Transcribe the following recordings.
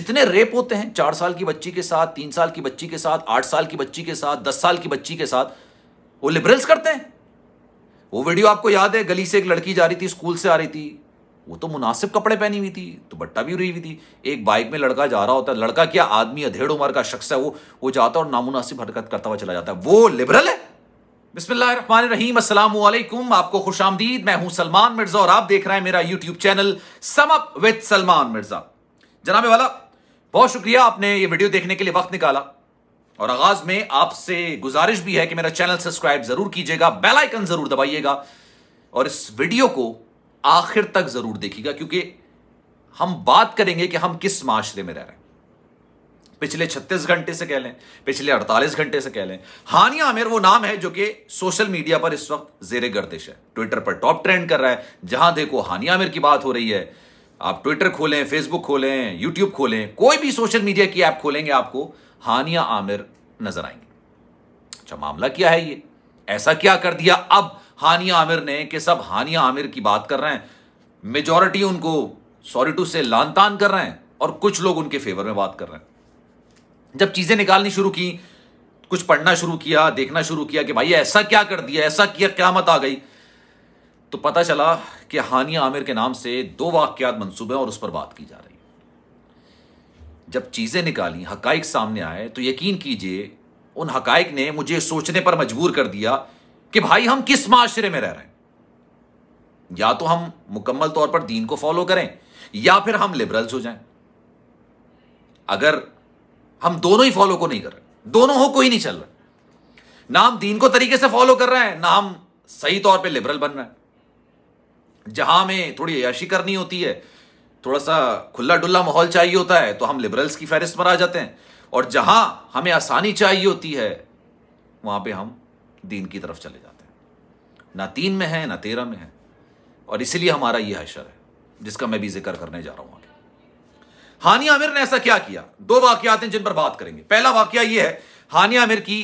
जितने रेप होते हैं चार साल की बच्ची के साथ तीन साल की बच्ची के साथ आठ साल की बच्ची के साथ दस साल की बच्ची के साथ वो लिबरल्स करते हैं वो वीडियो आपको याद है गली से एक लड़की जा रही थी स्कूल से आ रही थी वो तो मुनासिब कपड़े पहनी हुई थी तो बट्टा भी रही हुई थी एक बाइक में लड़का जा रहा होता है लड़का क्या आदमी अधेड़ उम्र का शख्स है वो वो जाता है और नामुनासिब हरकत करता हुआ चला जाता है वो लिबरल है बिस्मिल्लाहमान रहीम अस्सलाम वालेकुम आपको खुश आमदीद मैं हूं सलमान मिर्जा और आप देख रहे हैं मेरा YouTube channel sum up with Salman Mirza जनाबे वाला बहुत शुक्रिया आपने ये वीडियो देखने के लिए वक्त निकाला और आगाज में आपसे गुजारिश भी है कि मेरा चैनल सब्सक्राइब जरूर कीजिएगा बेल आइकन जरूर दबाइएगा और इस वीडियो को आखिर तक जरूर देखिएगा क्योंकि हम बात करेंगे कि हम किस माशरे में रह रहे हैं पिछले 36 घंटे से कह लें पिछले 48 घंटे से कह लें हानिया आमिर वो नाम है जो कि सोशल मीडिया पर इस वक्त जेर गर्दिश है ट्विटर पर टॉप ट्रेंड कर रहा है जहां देखो हानिया आमिर की बात हो रही है आप ट्विटर खोलें फेसबुक खोलें यूट्यूब खोलें कोई भी सोशल मीडिया की ऐप खोलेंगे आपको हानिया आमिर नजर आएंगे अच्छा मामला क्या है ये ऐसा क्या कर दिया अब हानिया आमिर ने कि सब हानिया आमिर की बात कर रहे हैं मेजॉरिटी उनको सॉरी टू से लान तान कर रहे हैं और कुछ लोग उनके फेवर में बात कर रहे हैं जब चीजें निकालनी शुरू की कुछ पढ़ना शुरू किया देखना शुरू किया कि भाई ऐसा क्या कर दिया ऐसा किया क्या मत आ गई तो पता चला कि हानिया आमिर के नाम से दो वाक्यात मनसूब हैं और उस पर बात की जा रही जब चीज़ें निकाली हकाइक सामने आए तो यकीन कीजिए उन हकाइक ने मुझे सोचने पर मजबूर कर दिया कि भाई हम किस माशरे में रह रहे हैं या तो हम मुकम्मल तौर पर दीन को फॉलो करें या फिर हम लिबरल्स हो जाएं अगर हम दोनों ही फॉलो को नहीं कर रहे दोनों हो कोई नहीं चल रहा ना हम दीन को तरीके से फॉलो कर रहे हैं ना हम सही तौर पे लिबरल बन रहे हैं जहां में थोड़ी अयाशी करनी होती है थोड़ा सा खुला डुल्ला माहौल चाहिए होता है तो हम लिबरल्स की फहरिस्त पर आ जाते हैं और जहां हमें आसानी चाहिए होती है वहां पे हम दीन की तरफ चले जाते हैं ना तीन में है ना तेरह में है और इसलिए हमारा यह हशर है जिसका मैं भी जिक्र करने जा रहा हूं आगे हानिया आमिर ने ऐसा क्या किया दो वाकियात हैं जिन पर बात करेंगे पहला वाक्य यह है हानिया आमिर की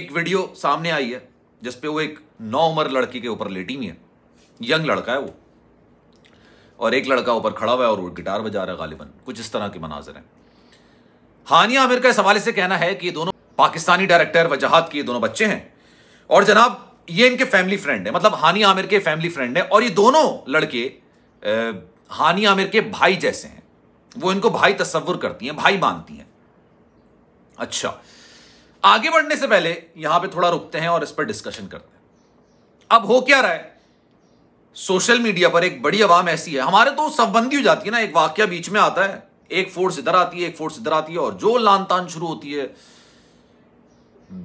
एक वीडियो सामने आई है जिसपे वो एक नौ उम्र लड़की के ऊपर लेटी हुई है यंग लड़का है वो और एक लड़का ऊपर खड़ा हुआ है और वो गिटार बजा रहा है गालिबन कुछ इस तरह के मनाजर हैं हानिया आमिर का इस हवाले से कहना है कि ये दोनों पाकिस्तानी डायरेक्टर वजाहत के दोनों बच्चे हैं और जनाब ये इनके फैमिली फ्रेंड है मतलब हानि आमिर के फैमिली फ्रेंड है और ये दोनों लड़के हानि आमिर के भाई जैसे हैं वो इनको भाई तस्वुर करती हैं भाई मानती हैं अच्छा आगे बढ़ने से पहले यहां पे थोड़ा रुकते हैं और इस पर डिस्कशन करते हैं अब हो क्या रहा है सोशल मीडिया पर एक बड़ी आवाम ऐसी है हमारे तो सबबंदी हो जाती है ना एक वाक्य बीच में आता है एक फोर्स इधर आती है एक फोर्स इधर आती है और जो लान तान शुरू होती है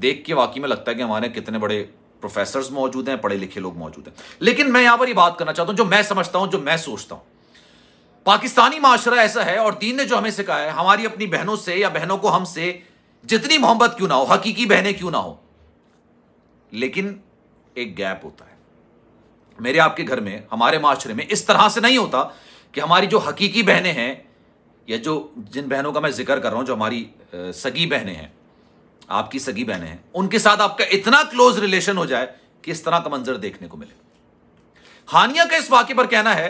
देख के वाकई में लगता है कि हमारे कितने बड़े प्रोफेसर मौजूद हैं पढ़े लिखे लोग मौजूद हैं लेकिन मैं यहां पर ही बात करना चाहता हूं जो मैं समझता हूं जो मैं सोचता हूं पाकिस्तानी माशरा ऐसा है और दीन ने जो हमें सिखाया है हमारी अपनी बहनों से या बहनों को हमसे जितनी मोहब्बत क्यों ना हो हकीकी बहनें क्यों ना हो लेकिन एक गैप होता है मेरे आपके घर में हमारे माशरे में इस तरह से नहीं होता कि हमारी जो हकीकी बहनें हैं या जो जिन बहनों का मैं जिक्र कर रहा हूँ जो हमारी सगी बहनें हैं आपकी सगी बहनें हैं उनके साथ आपका इतना क्लोज रिलेशन हो जाए कि इस तरह का मंजर देखने को मिले हानिया का इस वाक्य पर कहना है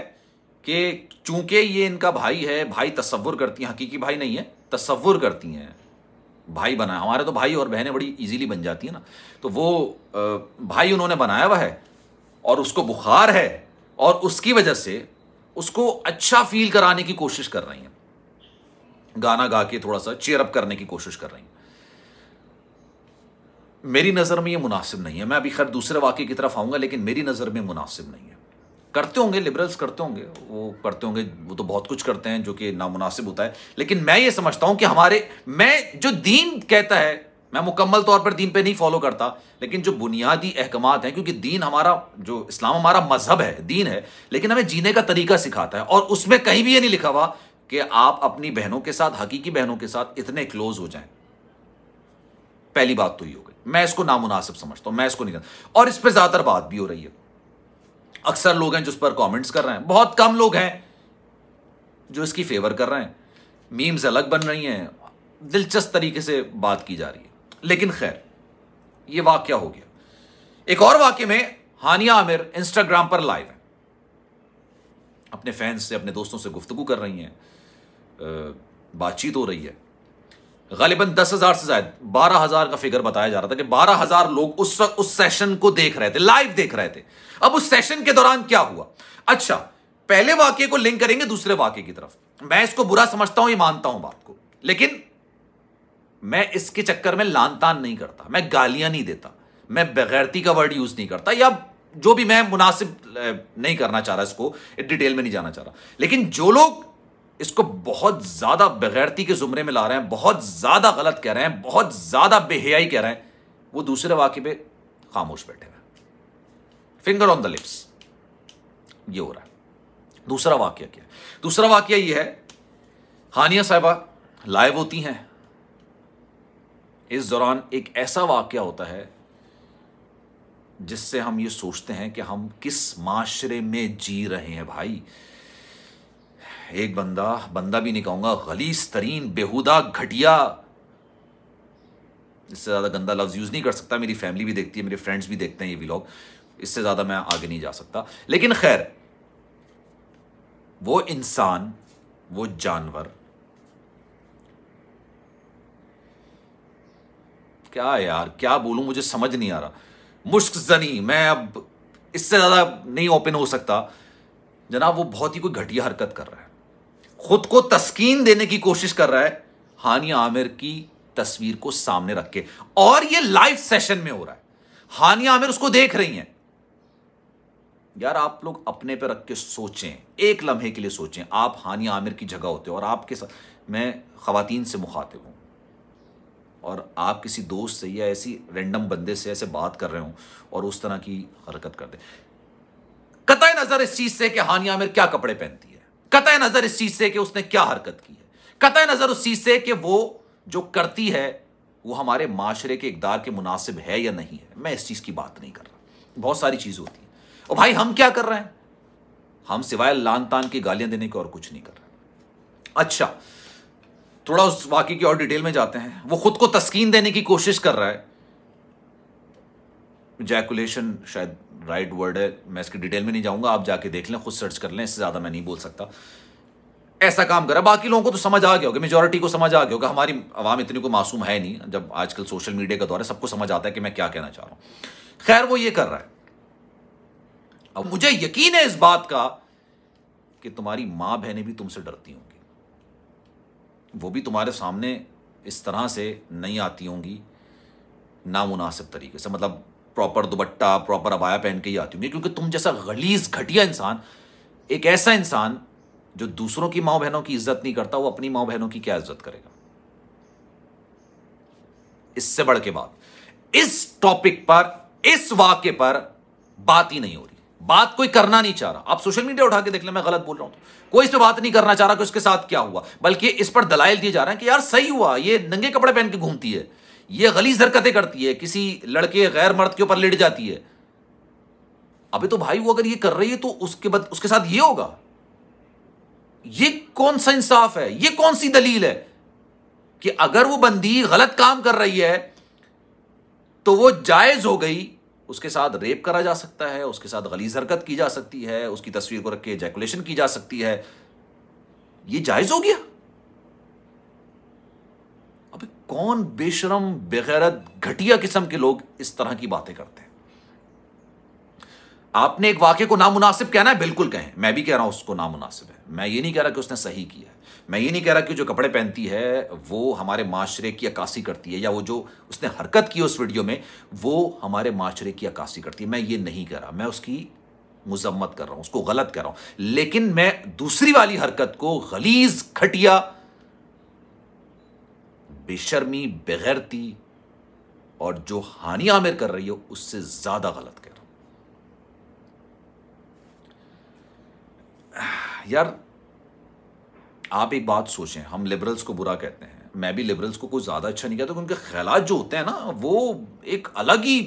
कि चूंकि ये इनका भाई है भाई तस्वुर करती हैं हकीकी भाई नहीं है तस्वुर करती हैं भाई बनाया हमारे तो भाई और बहनें बड़ी इजीली बन जाती है ना तो वो भाई उन्होंने बनाया हुआ है और उसको बुखार है और उसकी वजह से उसको अच्छा फील कराने की कोशिश कर रही हैं गाना गा के थोड़ा सा चेयरअप करने की कोशिश कर रही हैं मेरी नज़र में ये मुनासिब नहीं है मैं अभी खैर दूसरे वाक्य की तरफ आऊँगा लेकिन मेरी नज़र में मुनासिब नहीं है करते होंगे लिबरल्स करते होंगे वो करते होंगे वो तो बहुत कुछ करते हैं जो कि नामुनासिब होता है लेकिन मैं ये समझता हूँ कि हमारे मैं जो दीन कहता है मैं मुकम्मल तौर पर दीन पे नहीं फॉलो करता लेकिन जो बुनियादी अहकाम हैं क्योंकि दीन हमारा जो इस्लाम हमारा मजहब है दीन है लेकिन हमें जीने का तरीका सिखाता है और उसमें कहीं भी ये नहीं लिखा हुआ कि आप अपनी बहनों के साथ हकीकी बहनों के साथ इतने क्लोज हो जाएं पहली बात तो ये हो गई मैं इसको नामुनासिब समझता हूँ मैं इसको नहीं करता और इस पर ज़्यादातर बात भी हो रही है अक्सर लोग हैं जिस पर कॉमेंट्स कर रहे हैं बहुत कम लोग हैं जो इसकी फेवर कर रहे हैं मीम्स अलग बन रही हैं दिलचस्प तरीके से बात की जा रही है लेकिन खैर ये वाक्य हो गया एक और वाक्य में हानिया आमिर इंस्टाग्राम पर लाइव है अपने फैंस से अपने दोस्तों से गुफ्तगु कर रही हैं बातचीत हो रही है गालिबन दस हज़ार से ज्यादा बारह हज़ार का फिगर बताया जा रहा था कि बारह हज़ार लोग उस वक्त उस सेशन को देख रहे थे लाइव देख रहे थे अब उस सेशन के दौरान क्या हुआ अच्छा पहले वाक्य को लिंक करेंगे दूसरे वाक्य की तरफ मैं इसको बुरा समझता हूं ये मानता हूं बात को लेकिन मैं इसके चक्कर में लानतान नहीं करता मैं गालियां नहीं देता मैं बगैरती का वर्ड यूज़ नहीं करता या जो भी मैं मुनासिब नहीं करना चाह रहा इसको डिटेल में नहीं जाना चाह रहा लेकिन जो लोग इसको बहुत ज़्यादा बगैरती के जुमरे में ला रहे हैं बहुत ज़्यादा गलत कह रहे हैं बहुत ज़्यादा बेहयाई कह रहे हैं वो दूसरे वाक्य पे खामोश बैठे हैं फिंगर ऑन द लिप्स ये हो रहा है दूसरा वाक्य क्या दूसरा वाक्य ये है हानिया साहबा लाइव होती हैं इस दौरान एक ऐसा वाक्य होता है जिससे हम ये सोचते हैं कि हम किस माशरे में जी रहे हैं भाई एक बंदा बंदा भी नहीं कहूंगा गलीस तरीन बेहुदा घटिया इससे ज़्यादा गंदा लफ्ज़ यूज़ नहीं कर सकता मेरी फैमिली भी देखती है मेरे फ्रेंड्स भी देखते हैं ये व्लॉग इससे ज़्यादा मैं आगे नहीं जा सकता लेकिन खैर वो इंसान वो जानवर क्या यार क्या बोलूँ मुझे समझ नहीं आ रहा मुश्क जनी मैं अब इससे ज़्यादा नहीं ओपन हो सकता जनाब वो बहुत ही कोई घटिया हरकत कर रहा है खुद को तस्कीन देने की कोशिश कर रहा है हानिया आमिर की तस्वीर को सामने रख के और ये लाइव सेशन में हो रहा है हानिया आमिर उसको देख रही हैं यार आप लोग अपने पे रख के सोचें एक लम्हे के लिए सोचें आप हानिया आमिर की जगह होते हो और आपके साथ मैं खातन से मुखातिब हूं और आप किसी दोस्त से या ऐसी रेंडम बंदे से ऐसे बात कर रहे हो और उस तरह की हरकत कर दे कत नज़र इस चीज़ से कि हानिया आमिर क्या कपड़े पहनती है कत नज़र इस चीज़ से कि उसने क्या हरकत की है कतः नज़र उस चीज़ से कि वो जो करती है वो हमारे माशरे के इकदार के मुनासिब है या नहीं है मैं इस चीज़ की बात नहीं कर रहा बहुत सारी चीज़ होती है और भाई हम क्या कर रहे हैं हम सिवाय लान तान की गालियां देने के और कुछ नहीं कर रहे अच्छा थोड़ा उस वाक्य की और डिटेल में जाते हैं वो खुद को तस्कीन देने की कोशिश कर रहा है जैकुलेशन शायद राइट वर्ड है मैं इसकी डिटेल में नहीं जाऊंगा आप जाके देख लें खुद सर्च कर लें इससे ज़्यादा मैं नहीं बोल सकता ऐसा काम करा बाकी लोगों को तो समझ आ गया होगा मेजोरिटी को समझ आ गया होगा हमारी आवाम इतनी को मासूम है नहीं जब आजकल सोशल मीडिया का दौर है सबको समझ आता है कि मैं क्या कहना चाह रहा हूं खैर वो ये कर रहा है अब मुझे यकीन है इस बात का कि तुम्हारी मां बहनें भी तुमसे डरती होंगी वो भी तुम्हारे सामने इस तरह से नहीं आती होंगी नामुनासिब तरीके से मतलब प्रॉपर दुबट्टा प्रॉपर अबाया पहन के ही आती होंगी क्योंकि तुम जैसा गलीज घटिया इंसान एक ऐसा इंसान जो दूसरों की माओ बहनों की इज्जत नहीं करता वो अपनी माओ बहनों की क्या इज्जत करेगा इससे बढ़ के बात इस टॉपिक पर इस वाक्य पर बात ही नहीं हो रही बात कोई करना नहीं चाह रहा आप सोशल मीडिया उठा के देख ले मैं गलत बोल रहा हूं तो। कोई इस पर बात नहीं करना चाह रहा कि उसके साथ क्या हुआ बल्कि इस पर दलाइल दिए जा रहे हैं कि यार सही हुआ ये नंगे कपड़े पहन के घूमती है ये गली हरकतें करती है किसी लड़के गैर मर्द के ऊपर लिट जाती है अभी तो भाई वो अगर ये कर रही है तो उसके बाद उसके साथ ये होगा ये कौन सा इंसाफ है ये कौन सी दलील है कि अगर वो बंदी गलत काम कर रही है तो वो जायज हो गई उसके साथ रेप करा जा सकता है उसके साथ गलीज हरकत की जा सकती है उसकी तस्वीर को रख के जैकुलेशन की जा सकती है ये जायज हो गया अबे कौन बेशरम बेगैरत घटिया किस्म के लोग इस तरह की बातें करते हैं आपने एक वाक्य को नामुनासिब कहना है बिल्कुल कहें मैं भी कह रहा हूं उसको नामुनासिब है मैं ये नहीं कह रहा कि उसने सही किया है मैं ये नहीं कह रहा कि जो कपड़े पहनती है वो हमारे माशरे की अक्सी करती है या वो जो उसने हरकत की उस वीडियो में वो हमारे माशरे की अक्सी करती है मैं ये नहीं कह रहा मैं उसकी मजम्मत कर रहा हूं उसको गलत कर रहा हूं लेकिन मैं दूसरी वाली हरकत को गलीज घटिया बेशर्मी बेगैरती और जो हानि आमिर कर रही हो उससे ज्यादा गलत कर यार आप एक बात सोचें हम लिबरल्स को बुरा कहते हैं मैं भी लिबरल्स को कुछ ज़्यादा अच्छा नहीं कहता उनके ख्याल जो होते हैं ना वो एक अलग ही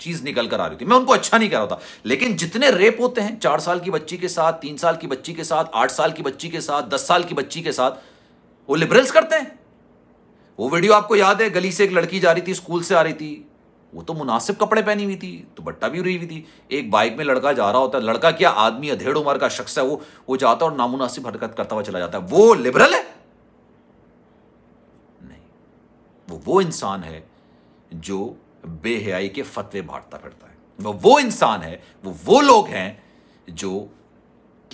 चीज़ निकल कर आ रही थी मैं उनको अच्छा नहीं कह रहा था लेकिन जितने रेप होते हैं चार साल की बच्ची के साथ तीन साल की बच्ची के साथ आठ साल की बच्ची के साथ दस साल की बच्ची के साथ वो लिबरल्स करते हैं वो वीडियो आपको याद है गली से एक लड़की जा रही थी स्कूल से आ रही थी वो तो मुनासिब कपड़े पहनी हुई थी तो बट्टा भी रही हुई थी एक बाइक में लड़का जा रहा होता है लड़का क्या आदमी अधेड़ उम्र का शख्स है वो वो जाता है और नामुनासिब हरकत करता हुआ चला जाता है वो लिबरल है नहीं वो वो इंसान है जो बेहयाई के फतवे बांटता फिरता है वो वो इंसान है वो वो लोग हैं जो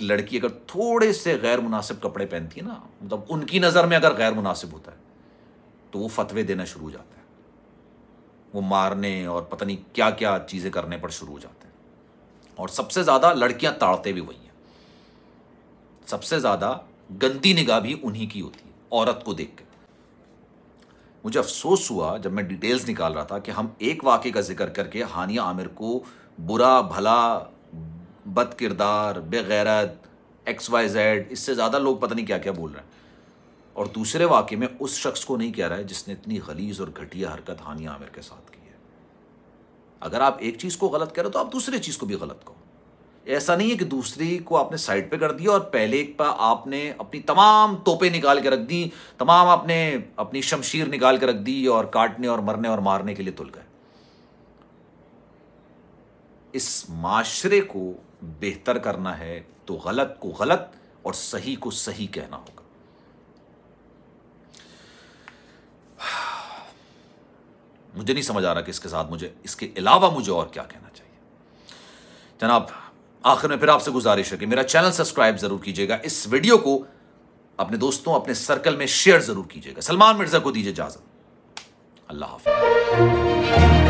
लड़की अगर थोड़े से गैर मुनासिब कपड़े पहनती है ना मतलब उनकी नज़र में अगर गैर मुनासिब होता है तो वो फतवे देना शुरू हो जाता है वो मारने और पता नहीं क्या क्या चीज़ें करने पर शुरू हो जाते हैं और सबसे ज़्यादा लड़कियां ताड़ते भी वही हैं सबसे ज़्यादा गंदी निगाह भी उन्हीं की होती है औरत को देख के मुझे अफसोस हुआ जब मैं डिटेल्स निकाल रहा था कि हम एक वाक्य का जिक्र करके हानिया आमिर को बुरा भला बद किरदार बेगैरत एक्स वाई जेड इससे ज़्यादा लोग पता नहीं क्या क्या बोल रहे हैं और दूसरे वाक्य में उस शख्स को नहीं कह रहा है जिसने इतनी गलीज और घटिया हरकत हानिया आमिर के साथ की है अगर आप एक चीज़ को गलत कह रहे हो तो आप दूसरी चीज़ को भी गलत कहो ऐसा नहीं है कि दूसरी को आपने साइड पे कर दिया और पहले पर आपने अपनी तमाम तोपे निकाल के रख दी तमाम आपने अपनी शमशीर निकाल के रख दी और काटने और मरने और मारने के लिए तुल गए इस माशरे को बेहतर करना है तो गलत को गलत और सही को सही कहना होगा मुझे नहीं समझ आ रहा कि इसके साथ मुझे इसके अलावा मुझे और क्या कहना चाहिए जनाब आखिर में फिर आपसे गुजारिश है कि मेरा चैनल सब्सक्राइब जरूर कीजिएगा इस वीडियो को अपने दोस्तों अपने सर्कल में शेयर जरूर कीजिएगा सलमान मिर्जा को दीजिए इजाजत अल्लाह हाफिज